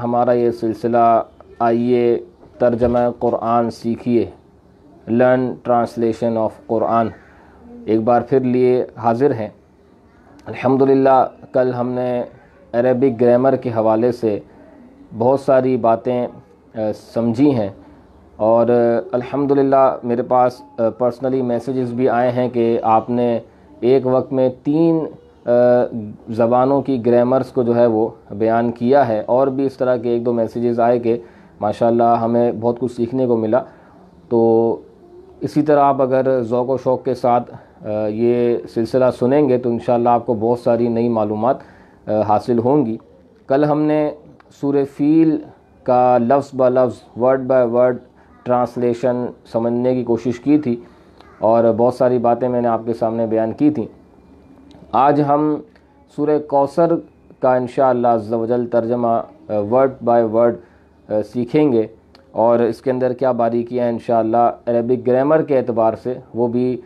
हमारा ये सिलसिला आइए तर्जमा क़ुरान सीखिए लर्न ट्रांसलेशन ऑफ क़ुरान एक बार फिर लिए हाजिर हैं अल्हम्दुलिल्लाह कल हमने अरबिक ग्रामर के हवाले से बहुत सारी बातें समझी हैं और अल्हम्दुलिल्लाह मेरे पास पर्सनली मैसेजेस भी आए हैं कि आपने एक वक्त में तीन ज़बानों की ग्रामर्स को जो है वो बयान किया है और भी इस तरह के एक दो मैसेजेस आए कि माशाल्लाह हमें बहुत कुछ सीखने को मिला तो इसी तरह आप अगर ओक़ व शौक़ के साथ ये सिलसिला सुनेंगे तो इन आपको बहुत सारी नई मालूम हासिल होंगी कल हमने सूर फील का लफ्ज़ ब लफ्ज़ वर्ड बाय वर्ड ट्रांसलेशन समझने की कोशिश की थी और बहुत सारी बातें मैंने आपके सामने बयान की थी आज हम सूर्य कौसर का इन शजल तर्जमा वर्ड बाय वर्ड सीखेंगे और इसके अंदर क्या बारीकियाँ इन अरबिक ग्रामर के अतबार से वो भी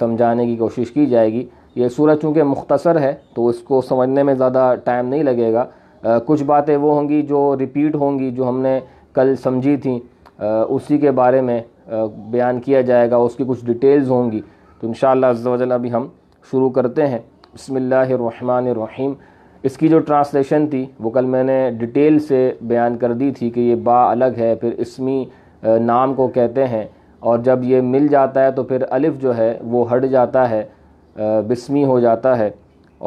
समझाने की कोशिश की जाएगी ये सूरज चूँकि मुख्तसर है तो इसको समझने में ज़्यादा टाइम नहीं लगेगा कुछ बातें वो होंगी जो रिपीट होंगी जो हमने कल समझी थी उसी के बारे में बयान किया जाएगा उसकी कुछ डिटेल्स होंगी तो इन शाला अभी हम शुरू करते हैं बसमीम इसकी जो ट्रांसलेशन थी वो कल मैंने डिटेल से बयान कर दी थी कि ये बा अलग है फिर इसमी नाम को कहते हैं और जब ये मिल जाता है तो फिर अलिफ़ जो है वो हट जाता है बिस्मी हो जाता है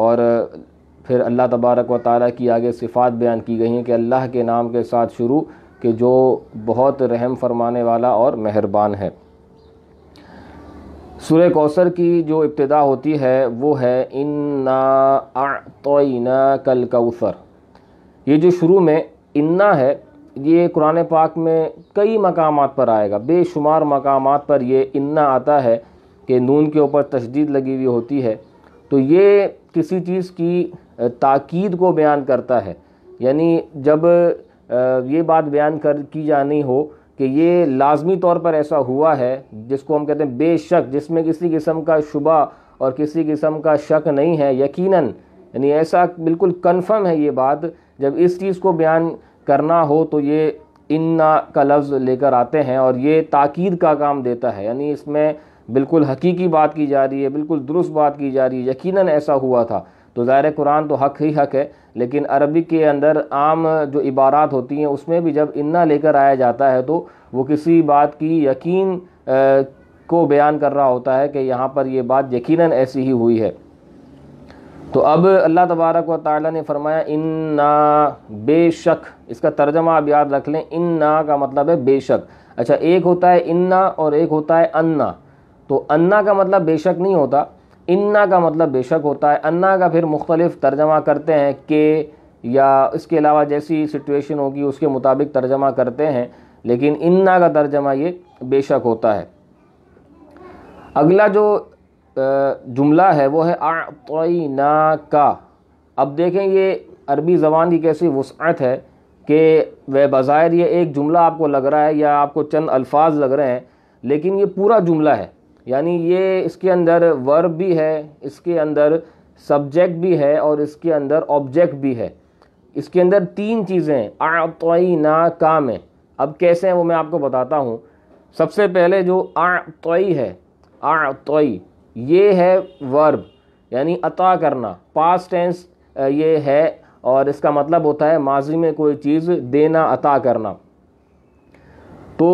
और फिर अल्लाह तबारक व ताली की आगे सिफ़ात बयान की गई हैं कि अल्लाह के नाम के साथ शुरू कि जो बहुत रहम फरमाने वाला और मेहरबान है सूर्य कौसर की जो इब्तदा होती है वो है इन्ना तोना कल कौसर ये जो शुरू में इन्ना है ये कुरान पाक में कई मकाम पर आएगा बेशुमार मकाम पर ये इन्ना आता है कि नून के ऊपर तशदीद लगी हुई होती है तो ये किसी चीज़ की ताकीद को बयान करता है यानी जब ये बात बयान कर की जानी हो कि ये लाजमी तौर पर ऐसा हुआ है जिसको हम कहते हैं बेशक जिसमें किसी किस्म का शुबा और किसी किस्म का शक नहीं है यकीनन यानी ऐसा बिल्कुल कन्फर्म है ये बात जब इस चीज़ को बयान करना हो तो ये इन्ना का लफ्ज़ लेकर आते हैं और ये ताक़ीद का काम देता है यानी इसमें बिल्कुल हकीकी बात की जा रही है बिल्कुल दुरुस्त बात की जा रही है यकीनन ऐसा हुआ था तो ज़ाहिर कुरान तो हक ही हक है लेकिन अरबी के अंदर आम जो इबारात होती हैं उसमें भी जब इन्ना लेकर आया जाता है तो वो किसी बात की यकीन को बयान कर रहा होता है कि यहाँ पर ये बात यकीनन ऐसी ही हुई है तो अब अल्लाह तबारक व ताली ने फरमाया इन्ना बेशक इसका तर्जमा आप याद रख लें इन्ना ना का मतलब है बेशक अच्छा एक होता है इन्ना और एक होता है अन्ना तो अन्ना का मतलब बेशक नहीं होता इन्ना का मतलब बेशक होता है अन्ना का फिर मुख्तलिफ तर्जमा करते हैं के या इसके अलावा जैसी सिचुएशन होगी उसके मुताबिक तर्जमा करते हैं लेकिन इन्ना का तर्जमा ये बेशक होता है अगला जो जुमला है वो है आना का अब देखें ये अरबी ज़बान की कैसी वसअत है कि वह बज़ाहिर ये एक जुमला आपको लग रहा है या आपको चंद अल्फाज लग रहे हैं लेकिन ये पूरा जुमला है यानी ये इसके अंदर वर्ब भी है इसके अंदर सब्जेक्ट भी है और इसके अंदर ऑब्जेक्ट भी है इसके अंदर तीन चीज़ें आतोई ना काम है अब कैसे हैं वो मैं आपको बताता हूँ सबसे पहले जो आतोई है आतोई ये है वर्ब यानी अता करना पास टेंस ये है और इसका मतलब होता है माजी में कोई चीज़ देना अता करना तो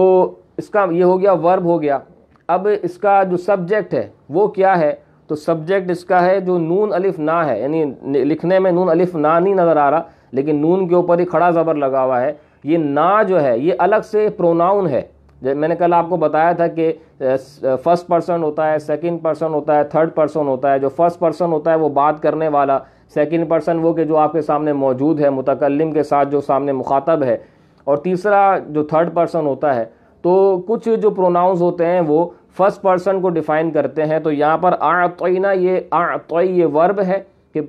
इसका ये हो गया वर्ब हो गया अब इसका जो सब्जेक्ट है वो क्या है तो सब्जेक्ट इसका है जो नून अलिफ ना है यानी लिखने में नून अलिफ ना नहीं नज़र आ रहा लेकिन नून के ऊपर ही खड़ा ज़बर लगा हुआ है ये ना जो है ये अलग से प्रोनाउन है मैंने कल आपको बताया था कि फ़र्स्ट पर्सन होता है सेकंड पर्सन होता है थर्ड पर्सन होता है जो फ़र्स्ट पर्सन होता है वो बात करने वाला सेकंड पर्सन वो कि जो आपके सामने मौजूद है मुतकलम के साथ जो सामने मुखातब है और तीसरा जो थर्ड पर्सन होता है तो कुछ जो प्रोनाउंस होते हैं वो फर्स्ट पर्सन को डिफ़ाइन करते हैं तो यहाँ पर आतोना ये आतई ये वर्ब है कि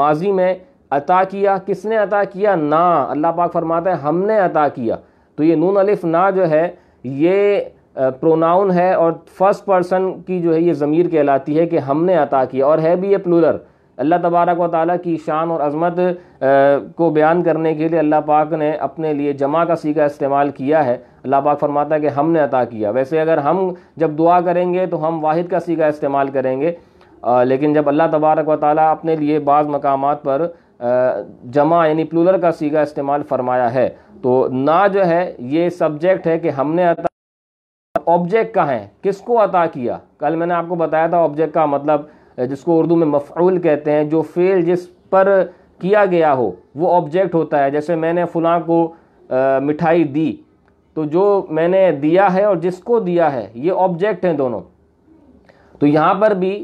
माजी में अता किया किसने अता किया ना अल्लाह पाक फरमाता है हमने अता किया तो ये नून अलिफ ना जो है ये प्रोनाउन है और फर्स्ट पर्सन की जो है ये ज़मीर कहलाती है कि हमने अता किया और है भी ये प्लूलर अल्लाह तबारक व ताली की शान और अजमत को बयान करने के लिए अल्लाह पाक ने अपने लिए जमा का सीखा इस्तेमाल किया है अल्लाह पाक फरमाता है कि हमने अता किया वैसे अगर हम जब दुआ करेंगे तो हम वाहिद का सीखा इस्तेमाल करेंगे आ, लेकिन जब अल्लाह तबारक व ताली अपने लिए बाज़ मकाम पर जमा यानी प्लूलर का सीखा इस्तेमाल फरमाया है तो ना जो है ये सब्जेक्ट है कि हमने अता ऑब्जेक्ट का है किसको अता किया कल मैंने आपको बताया था ऑब्जेक्ट का मतलब जिसको उर्दू में मफ़ूल कहते हैं जो फ़ेल जिस पर किया गया हो वो ऑब्जेक्ट होता है जैसे मैंने फ़लाँ को मिठाई दी तो जो मैंने दिया है और जिसको दिया है ये ऑब्जेक्ट हैं दोनों तो यहाँ पर भी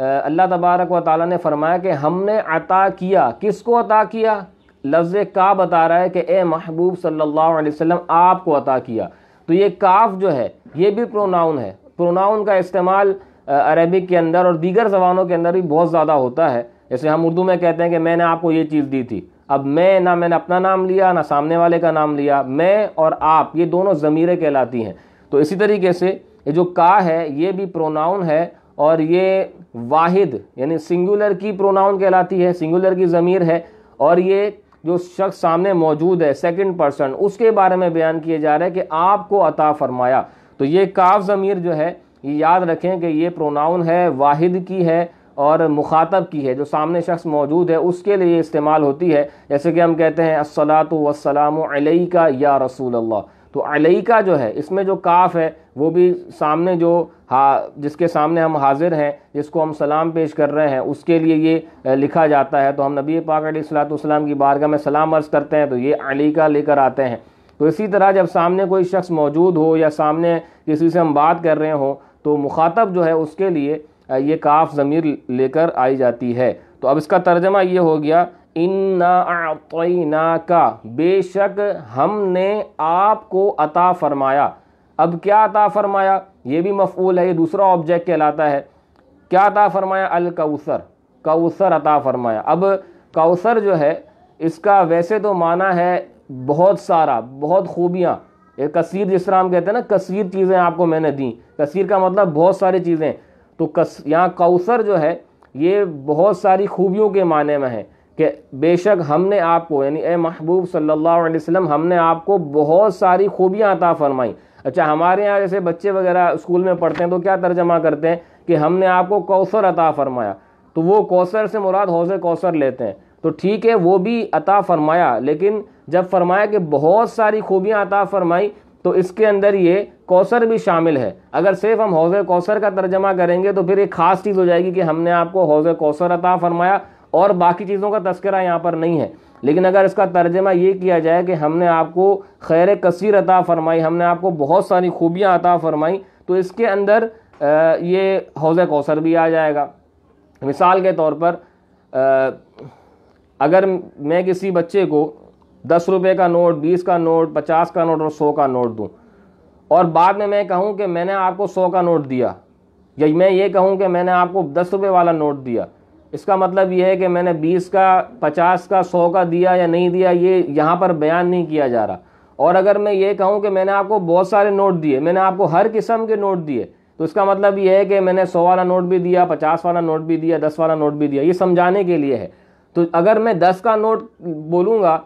अल्लाह तबारक व ताली ने फरमाया कि हमने अता किया किसको अता किया लफ्ज़ का बता रहा है कि ए महबूब सल्लल्लाहु अलैहि वसल्लम आपको अता किया तो ये काफ जो है ये भी प्रोनाउन है प्रोनाउन का इस्तेमाल अरबिक के अंदर और दीगर जबानों के अंदर भी बहुत ज़्यादा होता है जैसे हम उर्दू में कहते हैं कि मैंने आपको ये चीज़ दी थी अब मैं ना मैंने अपना नाम लिया ना सामने वाले का नाम लिया मैं और आप ये दोनों ज़मीरें कहलाती हैं तो इसी तरीके से ये जो का है ये भी प्रोनाउन है और ये वाहिद यानी सिंगुलर की प्रोनाउन कहलाती है सिंगुलर की ज़मीर है और ये जो शख्स सामने मौजूद है सेकंड पर्सन उसके बारे में बयान किए जा रहे हैं कि आपको अता फरमाया तो ये काफ ज़मीर जो है ये याद रखें कि ये प्रोनाउन है वाहिद की है और मुखातब की है जो सामने शख्स मौजूद है उसके लिए इस्तेमाल होती है जैसे कि हम कहते हैं असलात वसलाम का या रसूल अल्लाह तो अलई का जो है इसमें जो काफ़ है वो भी सामने जो हा जिसके सामने हम हाजिर हैं जिसको हम सलाम पेश कर रहे हैं उसके लिए ये लिखा जाता है तो हम नबी पाक सलाम की बारगाह में सलाम अर्ज़ करते हैं तो ये अली का लेकर आते हैं तो इसी तरह जब सामने कोई शख्स मौजूद हो या सामने किसी से हम बात कर रहे हों तो मुखातब जो है उसके लिए ये काफ ज़मीर लेकर आई जाती है तो अब इसका तर्जमा ये हो गया इन्ना का बेशक हमने आपको अता फरमाया अब क्या अता फरमाया ये भी मफूल है ये दूसरा ऑब्जेक्ट कहलाता है क्या अता फरमाया अल कौसर कौसर अता फरमाया अब कौसर जो है इसका वैसे तो माना है बहुत सारा बहुत खूबियाँ ये कसीर जिस तरह हम कहते हैं ना कसीर चीज़ें आपको मैंने दी कसीर का मतलब बहुत सारी चीज़ें तो कस यहाँ कौसर जो है ये बहुत सारी खूबियों के माने में है कि बेशक हमने आपको यानी ए महबूब सल्लल्लाहु अलैहि वसल्लम हमने आपको बहुत सारी खूबियाँ अता फरमाई अच्छा हमारे यहाँ जैसे बच्चे वगैरह स्कूल में पढ़ते हैं तो क्या तर्जमा करते हैं कि हमने आपको कौसर अता फरमाया तो वो कौसर से मुराद हौज कौसर लेते हैं तो ठीक है वो भी अता फरमाया लेकिन जब फरमाया कि बहुत सारी खूबियाँ अता फरमाई तो इसके अंदर ये कौसर भी शामिल है अगर सिर्फ हम हौज कौसर का तर्जमा करेंगे तो फिर एक ख़ास चीज़ हो जाएगी कि हमने आपको हौज कौसर अता फरमाया और बाकी चीज़ों का तस्करा यहाँ पर नहीं है लेकिन अगर इसका तर्जमा ये किया जाए कि हमने आपको खैर कसीर अता फरमाई हमने आपको बहुत सारी खूबियाँ अता फरमाई तो इसके अंदर ये हौज कौसर भी आ जाएगा मिसाल के तौर पर अगर मैं किसी बच्चे को दस रुपये का नोट बीस का नोट पचास का नोट और सौ का नोट दूँ और बाद में मैं कहूँ कि मैंने आपको सौ का नोट दिया या मैं ये कहूँ कि मैंने आपको दस रुपये वाला नोट दिया इसका मतलब ये है कि मैंने बीस का पचास का सौ का दिया या नहीं दिया ये यहाँ पर बयान नहीं किया जा रहा और अगर मैं ये कहूँ कि मैंने आपको बहुत सारे नोट दिए मैंने आपको हर किस्म के नोट दिए तो इसका मतलब ये है कि मैंने सौ वाला नोट भी दिया पचास वाला नोट भी दिया दस वाला नोट भी दिया ये समझाने के लिए है तो अगर मैं दस का नोट बोलूँगा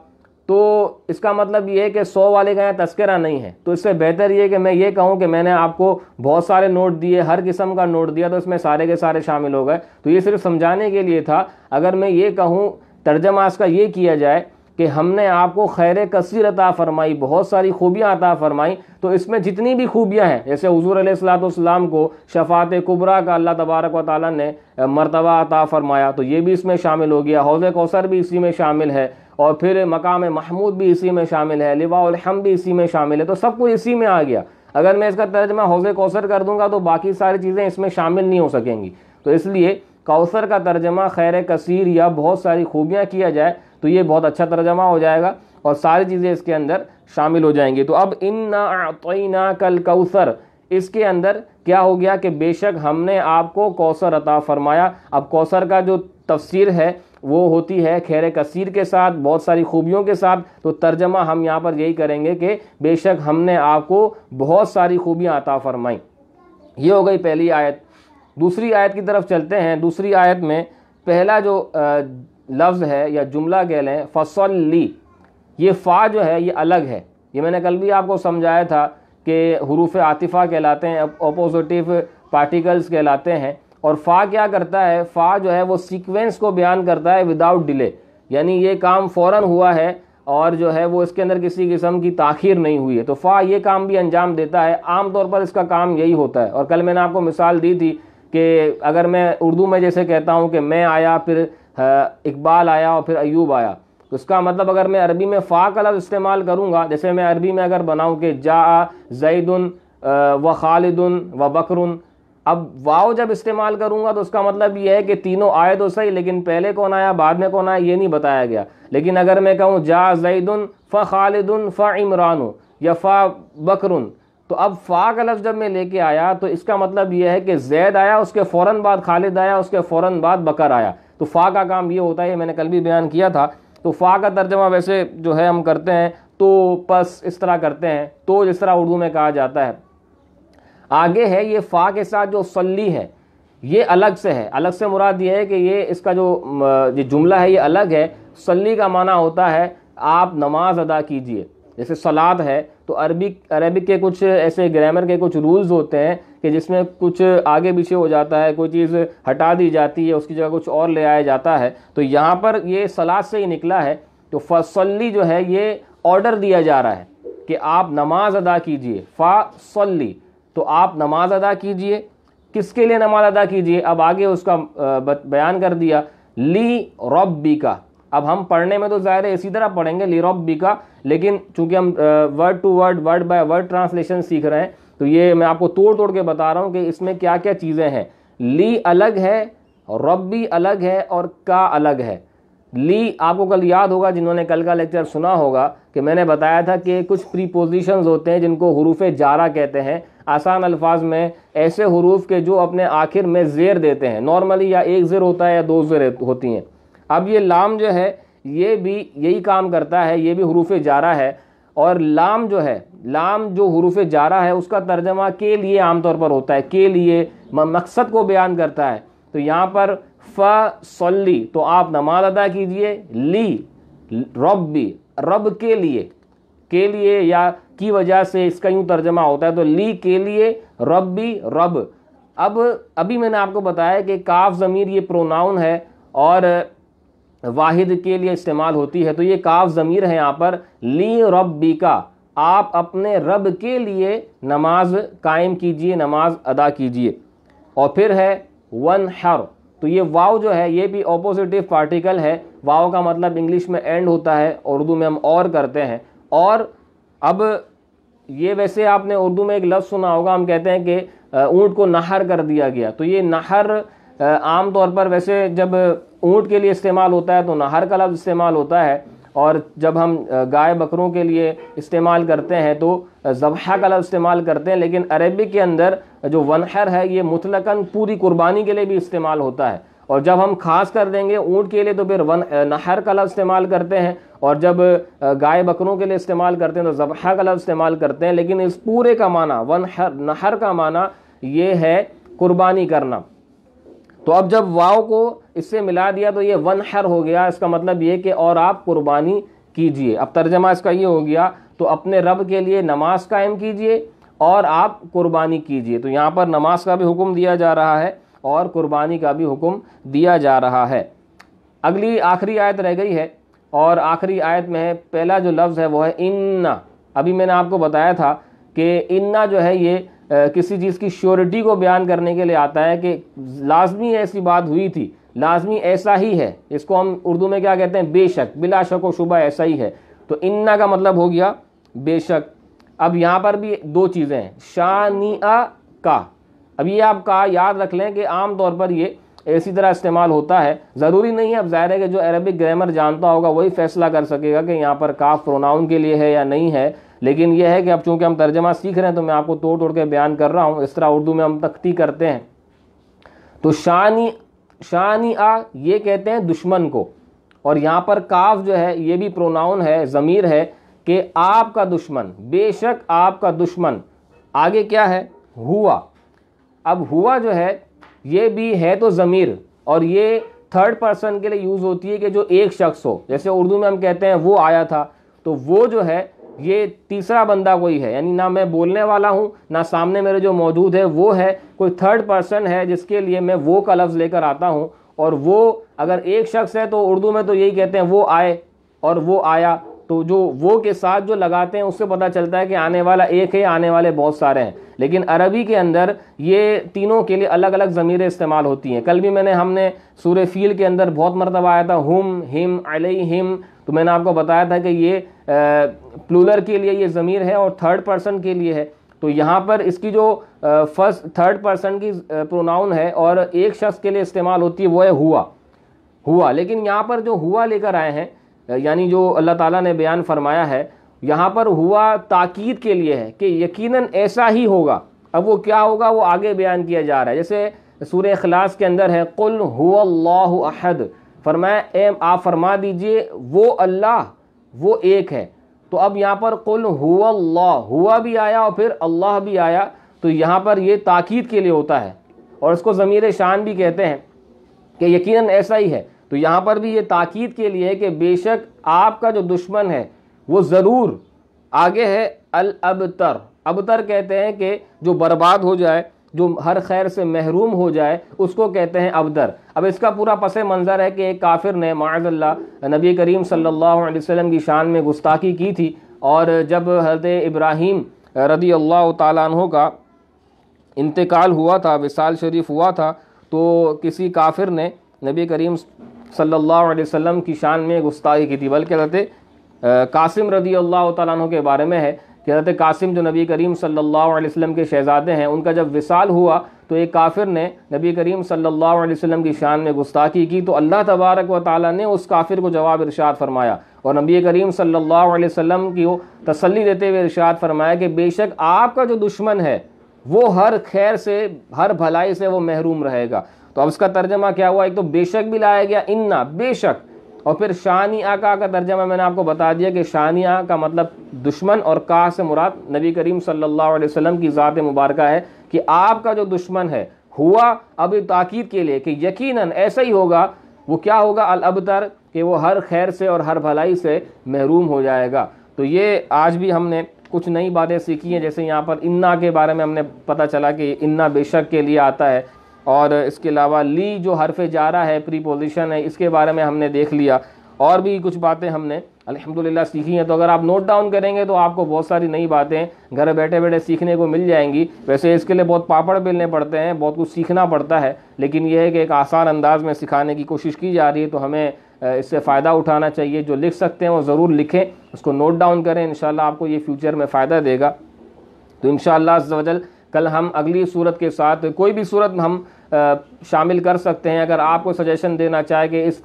तो इसका मतलब ये है कि सौ वाले का यहाँ तस्करा नहीं है तो इससे बेहतर ये कि मैं ये कहूँ कि मैंने आपको बहुत सारे नोट दिए हर किस्म का नोट दिया तो इसमें सारे के सारे शामिल हो गए तो ये सिर्फ समझाने के लिए था अगर मैं ये कहूँ तर्जमा इसका ये किया जाए कि हमने आपको खैर कसर अता फरमाई बहुत सारी खूबियाँ अता फरमाई तो इसमें जितनी भी खूबियाँ हैं जैसे हजूर सलाम को शफात कुबरा का अल्लाह तबारक व ताली ने मरतबा अता फरमाया तो ये भी इसमें शामिल हो गया हौज कौसर भी इसी में शामिल है और फिर मकाम महमूद भी इसी में शामिल है लिवाम हम्म भी इसी में शामिल है तो सब कुछ इसी में आ गया अगर मैं इसका तर्जमा हौज कौसर कर दूंगा तो बाकी सारी चीज़ें इसमें शामिल नहीं हो सकेंगी तो इसलिए कौसर का तर्जमा खैर कसीर या बहुत सारी खूबियाँ किया जाए तो ये बहुत अच्छा तर्जमा हो जाएगा और सारी चीज़ें इसके अंदर शामिल हो जाएंगी तो अब इन ना कल कौसर इसके अंदर क्या हो गया कि बेशक हमने आपको कौसर अता फरमाया अब कौसर का जो तफसीर है वो होती है खैर कसीर के साथ बहुत सारी खूबियों के साथ तो तर्जमा हम यहाँ पर यही करेंगे कि बेशक हमने आपको बहुत सारी खूबियाँ अता फरमाई ये हो गई पहली आयत दूसरी आयत की तरफ चलते हैं दूसरी आयत में पहला जो लफ्ज़ है या जुमला कह लें फसली ये फ़ा जो है ये अलग है ये मैंने कल भी आपको समझाया था कि हरूफ आतिफ़ा कहलाते हैं अपोजिटिव पार्टिकल्स कहलाते हैं और फ़ा क्या करता है फ़ा जो है वो सीक्वेंस को बयान करता है विदाउट डिले यानी ये काम फ़ौर हुआ है और जो है वो इसके अंदर किसी किस्म की ताखिर नहीं हुई है तो फ़ा ये काम भी अंजाम देता है आमतौर पर इसका काम यही होता है और कल मैंने आपको मिसाल दी थी कि अगर मैं उर्दू में जैसे कहता हूँ कि मैं आया फिर इकबाल आया और फिर अयूब आया तो इसका मतलब अगर मैं अरबी में फ़ा का लफ्ज़ इस्तेमाल करूँगा जैसे मैं अरबी में अगर बनाऊँ कि जा जैदन व खालिदन व बकरन अब वाव जब इस्तेमाल करूंगा तो उसका मतलब ये है कि तीनों आए तो सही लेकिन पहले कौन आया बाद में कौन आया ये नहीं बताया गया लेकिन अगर मैं कहूँ जा जईदन फ़ खालिदन फ़ इमरान या फ़ा बकर तो अब फ़ा का लफ्ज़ जब मैं लेके आया तो इसका मतलब यह है कि जैद आया उसके फ़ौर बाद खालिद आया उसके फ़ौर बाद बकर आया तो फ़ा का काम ये होता है मैंने कल भी बयान किया था तो फ़ा का तर्जमा वैसे जो है हम करते हैं तो पस इस तरह करते हैं तो जिस तरह उर्दू में कहा जाता है आगे है ये फ़ा के साथ जो सल्ली है ये अलग से है अलग से मुराद ये है कि ये इसका जो ये जुमला है ये अलग है सल्ली का माना होता है आप नमाज अदा कीजिए जैसे सलाद है तो अरबी अरबिक के कुछ ऐसे ग्रामर के कुछ रूल्स होते हैं कि जिसमें कुछ आगे पीछे हो जाता है कोई चीज़ हटा दी जाती है उसकी जगह कुछ और ले आया जाता है तो यहाँ पर ये सलाद से ही निकला है तो फसली जो है ये ऑर्डर दिया जा रहा है कि आप नमाज अदा कीजिए फ़ा सल्ली तो आप नमाज अदा कीजिए किसके लिए नमाज अदा कीजिए अब आगे उसका बयान कर दिया ली रॉबी का अब हम पढ़ने में तो ज़ाहिर है इसी तरह पढ़ेंगे ली बी का लेकिन चूंकि हम word to word word by word translation सीख रहे हैं तो ये मैं आपको तोड़ तोड़ के बता रहा हूँ कि इसमें क्या क्या चीज़ें हैं ली अलग है रब्बी अलग है और का अलग है ली आपको कल याद होगा जिन्होंने कल का लेक्चर सुना होगा कि मैंने बताया था कि कुछ प्रीपोजिशंस होते हैं जिनको हरूफ जारा कहते हैं आसान अल्फाज में ऐसे हरूफ के जो अपने आखिर में ज़ेर देते हैं नॉर्मली या एक ज़ेर होता है या दो ज़ेर होती हैं अब ये लाम जो है ये भी यही काम करता है ये भी हरूफ जारा है और लाम जो है लाम जो हरूफ जारा है उसका तर्जमा के लिए आमतौर पर होता है के लिए मकसद को बयान करता है तो यहाँ पर फसली तो आप नमाज अदा कीजिए ली रब भी रब के लिए के लिए या की वजह से इसका यूँ तर्जमा होता है तो ली के लिए रबी रब अब अभी मैंने आपको बताया कि काफ ज़मीर ये प्रोनाउन है और वाहिद के लिए इस्तेमाल होती है तो ये काफ ज़मीर है यहाँ पर ली रबी का आप अपने रब के लिए नमाज कायम कीजिए नमाज अदा कीजिए और फिर है वन हर तो ये वाव जो है ये भी ऑपोजिटिव पार्टिकल है वाव का मतलब इंग्लिश में एंड होता है उर्दू में हम और करते हैं और अब ये वैसे आपने उर्दू में एक लफ्ज़ सुना होगा हम कहते हैं कि ऊँट को नहर कर दिया गया तो ये नहर आम तौर पर वैसे जब ऊँट के लिए इस्तेमाल होता है तो नहर का लफ्ज़ इस्तेमाल होता है और जब हम गाय बकरों के लिए इस्तेमाल करते हैं तो जबहा का लफ्ज़ इस्तेमाल करते हैं लेकिन अरबी के अंदर जो वनहर है ये मुतलकन पूरी कुर्बानी के लिए भी इस्तेमाल होता है और जब हम खास कर देंगे ऊँट के लिए तो फिर वन नहर का लफ्ज़ इस्तेमाल करते हैं और जब गाय बकरों के लिए इस्तेमाल करते हैं तो जबहा का लफ्ज़ इस्तेमाल करते हैं लेकिन इस पूरे का माना वन हर नहर का माना ये है कुर्बानी करना तो अब जब वाव को इससे मिला दिया तो ये वन हर हो गया इसका मतलब ये कि और आप कुर्बानी कीजिए अब तर्जमा इसका ये हो गया तो अपने रब के लिए नमाज कायम कीजिए और आप कुर्बानी कीजिए तो यहाँ पर नमाज का भी हुक्म दिया जा रहा है और कुर्बानी का भी हुक्म दिया जा रहा है अगली आखिरी आयत रह गई है और आखिरी आयत में पहला जो लफ्ज़ है वो है इन्ना अभी मैंने आपको बताया था कि इन्ना जो है ये किसी चीज़ की श्योरिटी को बयान करने के लिए आता है कि लाजमी ऐसी बात हुई थी लाजमी ऐसा ही है इसको हम उर्दू में क्या कहते हैं बेशक बिला शक व शुबा ऐसा ही है तो इन्ना का मतलब हो गया बेशक अब यहाँ पर भी दो चीज़ें हैं शानिया का अब ये आपका याद रख लें कि आम तौर पर ये इसी तरह इस्तेमाल होता है ज़रूरी नहीं है अब ज़ाहिर है कि जो अरबिक ग्रामर जानता होगा वही फ़ैसला कर सकेगा कि यहाँ पर काफ प्रोनाउन के लिए है या नहीं है लेकिन यह है कि अब चूँकि हम तर्जमा सीख रहे हैं तो मैं आपको तोड़ तोड़ के बयान कर रहा हूँ इस तरह उर्दू में हम तख्ती करते हैं तो शानी शानी आ ये कहते हैं दुश्मन को और यहाँ पर काफ जो है ये भी प्रोनाउन है ज़मीर है कि आपका दुश्मन बेशक आपका दुश्मन आगे क्या है हुआ अब हुआ जो है ये भी है तो ज़मीर और ये थर्ड पर्सन के लिए यूज़ होती है कि जो एक शख्स हो जैसे उर्दू में हम कहते हैं वो आया था तो वो जो है ये तीसरा बंदा कोई है यानी ना मैं बोलने वाला हूँ ना सामने मेरे जो मौजूद है वो है कोई थर्ड पर्सन है जिसके लिए मैं वो का लफ्ज़ लेकर आता हूँ और वो अगर एक शख्स है तो उर्दू में तो यही कहते हैं वो आए और वो आया तो जो वो के साथ जो लगाते हैं उससे पता चलता है कि आने वाला एक है आने वाले बहुत सारे हैं लेकिन अरबी के अंदर ये तीनों के लिए अलग अलग ज़मीरें इस्तेमाल होती हैं कल भी मैंने हमने सूर्य फील के अंदर बहुत मरतबा आया था हुम हिम अलई हिम तो मैंने आपको बताया था कि ये प्लूलर के लिए ये ज़मीर है और थर्ड पर्सन के लिए है तो यहाँ पर इसकी जो फर्स्ट थर्ड पर्सन की प्रोनाउन है और एक शख्स के लिए इस्तेमाल होती है वो है हुआ हुआ लेकिन यहाँ पर जो हुआ लेकर आए हैं यानी जो अल्लाह ताला ने बयान फरमाया है यहाँ पर हुआ ताकीद के लिए है कि यकीनन ऐसा ही होगा अब वो क्या होगा वो आगे बयान किया जा रहा है जैसे सूर्य अखलास के अंदर है कुल हुल्लाहद फरमाए एम आप फरमा दीजिए वो अल्लाह वो एक है तो अब यहाँ पर कुल हुल्ला हुआ भी आया और फिर अल्लाह भी आया तो यहाँ पर ये ताकीद के लिए होता है और इसको ज़मीर शान भी कहते हैं कि यकीनन ऐसा ही है तो यहाँ पर भी ये ताकीद के लिए है कि बेशक आपका जो दुश्मन है वो ज़रूर आगे है अल अबतर अबतर कहते हैं कि जो बर्बाद हो जाए जो हर खैर से महरूम हो जाए उसको कहते हैं अबदर अब इसका पूरा पस मंज़र है कि एक काफिर ने माजल्ला नबी करीम सल्लल्लाहु अलैहि वसल्लम की शान में गुस्ताखी की थी और जब हजरत इब्राहिम रदी अल्लाह तहों का इंतकाल हुआ था विसाल शरीफ हुआ था तो किसी काफिर ने नबी करीम सल्लल्लाहु अलैहि वसल्लम की शान में गुस्ताखी की थी बल्कि हज़रत कासिम रदी अल्लाह तु के बारे में है कि हज़रत कासिम जो नबी करीम सल्लल्लाहु अलैहि वसल्लम के शहज़ादे हैं उनका जब विसाल हुआ तो एक काफिर ने नबी करीम सल्लल्लाहु अलैहि वसल्लम की शान में गुस्ताखी की तो अल्लाह तबारक व ताली ने उस काफिर को जवाब इरशाद फरमाया और नबी करीम सल्लल्लाहु अलैहि वसल्लम की तसल्ली तसली देते हुए इरशाद फरमाया कि बेशक आपका जो दुश्मन है वो हर खैर से हर भलाई से वो महरूम रहेगा तो अब उसका तर्जमा क्या हुआ एक तो बेशक भी लाया गया इन्ना बेशक और फिर शानिया का का तर्जमा मैंने आपको बता दिया कि शानिया का मतलब दुश्मन और का से मुराद नबी करीम सल्लल्लाहु अलैहि वसल्लम की ज़ात मुबारक है कि आपका जो दुश्मन है हुआ अब ताक़ीद के लिए कि यकीनन ऐसा ही होगा वो क्या होगा अलअबतर कि वो हर खैर से और हर भलाई से महरूम हो जाएगा तो ये आज भी हमने कुछ नई बातें सीखी हैं जैसे यहाँ पर इन्ना के बारे में हमने पता चला कि इन्ना बेशक के लिए आता है और इसके अलावा ली जो हरफ जा रहा है प्री पोजिशन है इसके बारे में हमने देख लिया और भी कुछ बातें हमने अलहमदिल्ला सीखी हैं तो अगर आप नोट डाउन करेंगे तो आपको बहुत सारी नई बातें घर बैठे बैठे सीखने को मिल जाएंगी वैसे इसके लिए बहुत पापड़ बेलने पड़ते हैं बहुत कुछ सीखना पड़ता है लेकिन यह है कि एक आसान अंदाज में सिखाने की कोशिश की जा रही है तो हमें इससे फ़ायदा उठाना चाहिए जो लिख सकते हैं वो ज़रूर लिखें उसको नोट डाउन करें इन आपको ये फ्यूचर में फ़ायदा देगा तो इन शजल कल हम अगली सूरत के साथ कोई भी सूरत हम शामिल कर सकते हैं अगर आपको सजेशन देना चाहे कि इस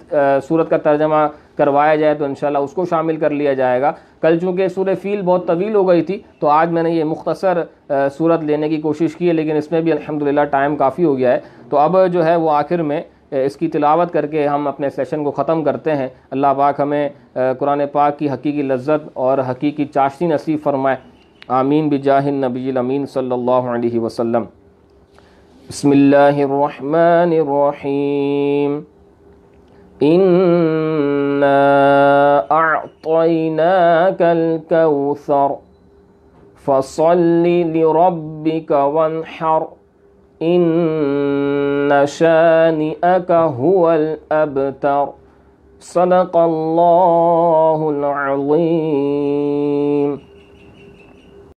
सूरत का तर्जमा करवाया जाए तो इन उसको शामिल कर लिया जाएगा कल चूँकि सूर फील बहुत तवील हो गई थी तो आज मैंने ये मुख्तसर सूरत लेने की कोशिश की है लेकिन इसमें भी अलहमदिल्ला टाइम काफ़ी हो गया है तो अब जो है वो आखिर में इसकी तिलावत करके हम अपने सेशन को ख़त्म करते हैं अल्लाह पाक हमें कुरान पाक की हकीकी लज्जत और हकीकी चाशनी नसीब फरमाए آمين بجاه النبي الأمين صلى الله عليه وسلم بسم الله الرحمن الرحيم إنا أعطيناك الكوثر فصل لربك وانحر إن شانئك هو الأبتر صدق الله العظيم